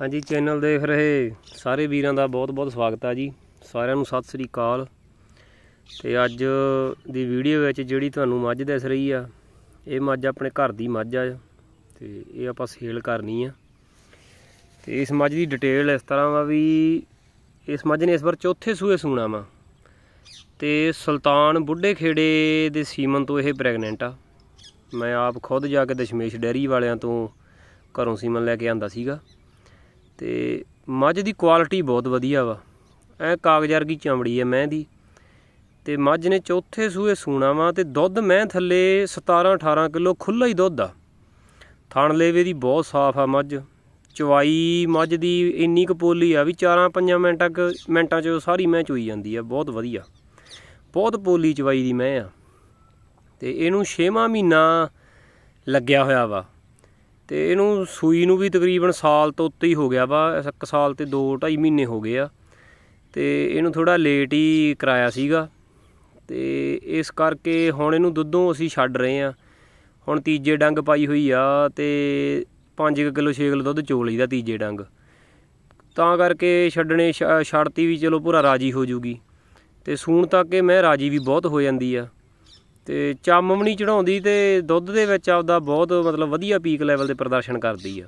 ਹਾਂਜੀ ਚੈਨਲ ਦੇਖ ਰਹੇ ਸਾਰੇ ਵੀਰਾਂ ਦਾ ਬਹੁਤ-ਬਹੁਤ ਸਵਾਗਤ ਆ ਜੀ ਸਾਰਿਆਂ ਨੂੰ ਸਤਿ ਸ੍ਰੀ ਅਕਾਲ ਤੇ ਅੱਜ ਦੀ ਵੀਡੀਓ ਵਿੱਚ ਜਿਹੜੀ ਤੁਹਾਨੂੰ ਮੱਝ ਦਿਸ ਰਹੀ ਆ ਇਹ ਮੱਝ ਆਪਣੇ ਘਰ ਦੀ ਮੱਝ ਆ ਤੇ ਇਹ ਆਪਾਂ ਸੇਲ ਕਰਨੀ ਆ ਤੇ ਇਸ ਮੱਝ ਦੀ ਡਿਟੇਲ ਇਸ ਤਰ੍ਹਾਂ ਵਾ ਵੀ ਇਸ ਮੱਝ ਨੇ ਇਸ ਵਾਰ ਚੌਥੇ ਸੂਏ ਸੂਣਾ ਵਾ ਤੇ ਸੁਲਤਾਨ ਬੁੱਢੇ ਖੇੜੇ ਦੇ ਸੀਮਨ ਤੋਂ ਇਹ ਪ੍ਰੈਗਨੈਂਟ ਆ ਮੈਂ ਆਪ ਖੁਦ ਜਾ ਕੇ ਦਸ਼ਮੇਸ਼ ਡੈਰੀ ਵਾਲਿਆਂ ਤੋਂ ਘਰੋਂ ਸੀਮਨ ਲੈ ਕੇ ਆਂਦਾ ਸੀਗਾ ਤੇ ਮੱਝ ਦੀ ਕੁਆਲਿਟੀ ਬਹੁਤ ਵਧੀਆ ਵਾ ਐ ਕਾਗਜ਼ਰ ਦੀ ਚਮੜੀ ਐ ਮੈਂ ਦੀ ਤੇ ਮੱਝ ਨੇ ਚੌਥੇ ਸੂਏ ਸੂਣਾ ਵਾ ਤੇ ਦੁੱਧ ਮੈਂ ਥੱਲੇ 17 18 ਕਿਲੋ ਖੁੱਲਾ ਹੀ ਦੁੱਧ ਆ ਥਣ ਲੇਵੇ ਦੀ ਬਹੁਤ ਸਾਫ਼ ਆ ਮੱਝ ਚਵਾਈ ਮੱਝ ਦੀ ਇੰਨੀ ਕਪੋਲੀ ਆ ਵੀ 4-5 ਮਿੰਟਾਂ ਮਿੰਟਾਂ ਚ ਸਾਰੀ ਮੈਂ ਚੋਈ ਜਾਂਦੀ ਆ ਬਹੁਤ ਵਧੀਆ ਬਹੁਤ ਪੋਲੀ ਚਵਾਈ ਦੀ ਮੈਂ ਆ ਤੇ ਇਹਨੂੰ 6ਵਾਂ ਮਹੀਨਾ ਲੱਗਿਆ ਹੋਇਆ ਵਾ ਤੇ ਇਹਨੂੰ ਸੂਈ ਨੂੰ ਵੀ ਤਕਰੀਬਨ ਸਾਲ ਤੋਂ ਉੱਤੇ ਹੀ ਹੋ ਗਿਆ ਵਾ ਇੱਕ ਸਾਲ ਤੇ 2 2.5 ਮਹੀਨੇ ਹੋ ਗਏ ਆ ਤੇ ਇਹਨੂੰ ਥੋੜਾ ਲੇਟ ਹੀ ਕਰਾਇਆ ਸੀਗਾ ਤੇ ਇਸ ਕਰਕੇ ਹੁਣ ਇਹਨੂੰ ਦੁੱਧੋਂ ਅਸੀਂ ਛੱਡ ਰਹੇ ਆ ਹੁਣ ਤੀਜੇ ਡੰਗ ਪਾਈ ਹੋਈ ਆ ਤੇ 5 ਕਿਲੋ 6 ਕਿਲੋ ਦੁੱਧ ਚੋ ਲਈਦਾ ਤੀਜੇ ਡੰਗ ਤਾਂ ਕਰਕੇ ਛੱਡਣੇ ਛੜਤੀ ਵੀ ਚਲੋ ਪੂਰਾ ਰਾਜੀ ਹੋ ਜੂਗੀ ਤੇ ਸੂਣ ਤੱਕ ਇਹ ਮੈਂ ਰਾਜੀ ਵੀ ਬਹੁਤ ਹੋ ਜਾਂਦੀ ਆ ਤੇ ਚੰਮ ਚੜਾਉਂਦੀ ਤੇ ਦੁੱਧ ਦੇ ਵਿੱਚ ਆਪਦਾ ਬਹੁਤ ਮਤਲਬ ਵਧੀਆ ਪੀਕ ਲੈਵਲ ਦੇ ਪ੍ਰਦਰਸ਼ਨ ਕਰਦੀ ਆ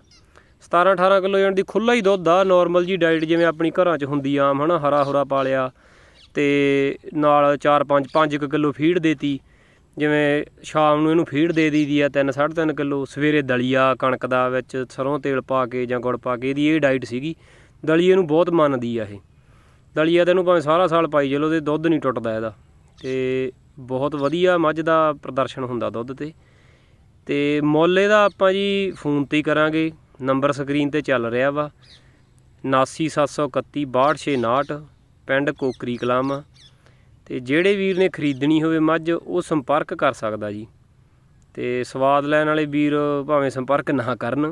17 18 ਕਿਲੋ ਜਣ ਦੀ ਖੁੱਲਾ ਹੀ ਦੁੱਧ ਆ ਨਾਰਮਲ ਜੀ ਡਾਈਟ ਜਿਵੇਂ ਆਪਣੀ ਘਰਾਂ 'ਚ ਹੁੰਦੀ ਆਮ ਹਨਾ ਹਰਾ ਹੁਰਾ ਪਾਲਿਆ ਤੇ ਨਾਲ 4 5 5 ਕਿਲੋ ਫੀਡ ਦੇਤੀ ਜਿਵੇਂ ਸ਼ਾਮ ਨੂੰ ਇਹਨੂੰ ਫੀਡ ਦੇ ਦੀਦੀ ਆ 3 3.5 ਕਿਲੋ ਸਵੇਰੇ ਦਲੀਆ ਕਣਕ ਦਾ ਵਿੱਚ ਸਰੋਂ ਤੇਲ ਪਾ ਕੇ ਜਾਂ ਗੁੜ ਪਾ ਕੇ ਇਹਦੀ ਇਹ ਡਾਈਟ ਸੀਗੀ ਦਲੀਏ ਨੂੰ ਬਹੁਤ ਮੰਨਦੀ ਆ ਇਹ ਦਲੀਆ ਇਹਨੂੰ ਭਾਵੇਂ ਸਾਰਾ ਸਾਲ ਪਾਈ ਚਲੋ ਤੇ ਦੁੱਧ ਨਹੀਂ ਟੁੱਟਦਾ ਇਹਦਾ ਤੇ ਬਹੁਤ ਵਧੀਆ ਮੱਝ ਦਾ ਪ੍ਰਦਰਸ਼ਨ ਹੁੰਦਾ ਦੁੱਧ ਤੇ ਤੇ ਮੁੱਲ ਇਹਦਾ ਆਪਾਂ ਜੀ ਫੋਨ ਤੇ ਕਰਾਂਗੇ ਨੰਬਰ ਸਕਰੀਨ ਤੇ ਚੱਲ ਰਿਹਾ ਵਾ 7971326669 ਪਿੰਡ ਕੋਕਰੀ ਕਲਾਮ ਤੇ ਜਿਹੜੇ ਵੀਰ ਨੇ ਖਰੀਦਣੀ ਹੋਵੇ ਮੱਝ ਉਹ ਸੰਪਰਕ ਕਰ ਸਕਦਾ ਜੀ ਤੇ ਸਵਾਦ ਲੈਣ ਵਾਲੇ ਵੀਰ ਭਾਵੇਂ ਸੰਪਰਕ ਨਾ ਕਰਨ